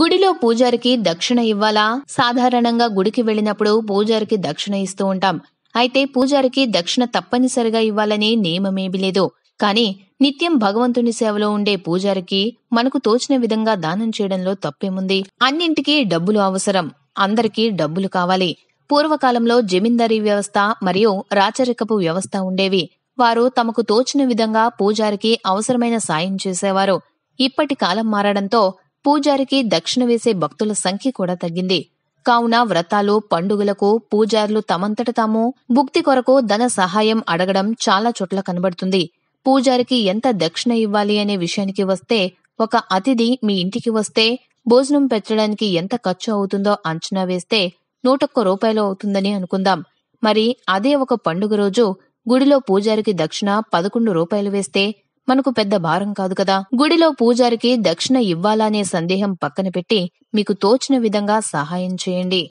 గుడిలో పూజారికి దక్షిణ ఇవ్వాలా సాధారణంగా గుడికి వెళ్ళినప్పుడు పూజారికి దక్షిణ ఇస్తూ ఉంటాం అయితే పూజారికి దక్షిణ తప్పనిసరిగా ఇవ్వాలని నియమమేమీ లేదు కానీ నిత్యం భగవంతుని సేవలో ఉండే పూజారికి మనకు తోచిన విధంగా దానం చేయడంలో తప్పేముంది అన్నింటికీ డబ్బులు అవసరం అందరికీ డబ్బులు కావాలి పూర్వకాలంలో జమీందారీ వ్యవస్థ మరియు రాచరికపు వ్యవస్థ ఉండేవి వారు తమకు తోచిన విధంగా పూజారికి అవసరమైన సాయం చేసేవారు ఇప్పటి కాలం మారడంతో పూజారికి దక్షిణ వేసే భక్తుల సంఖ్య కూడా తగ్గింది కావున వ్రతాలు పండుగలకు పూజారులు తమంతట తాము భుక్తి కొరకు ధన సహాయం అడగడం చాలా చోట్ల కనబడుతుంది పూజారికి ఎంత దక్షిణ ఇవ్వాలి అనే విషయానికి వస్తే ఒక అతిథి మీ ఇంటికి వస్తే భోజనం పెట్టడానికి ఎంత ఖర్చు అవుతుందో అంచనా వేస్తే నూటొక్క రూపాయలు అవుతుందని అనుకుందాం మరి అదే ఒక పండుగ రోజు గుడిలో పూజారికి దక్షిణ పదకొండు రూపాయలు వేస్తే మనకు పెద్ద భారం కాదు కదా గుడిలో పూజారికి దక్షిణ ఇవ్వాలనే సందేహం పక్కన పెట్టి మీకు తోచిన విధంగా సహాయం చేయండి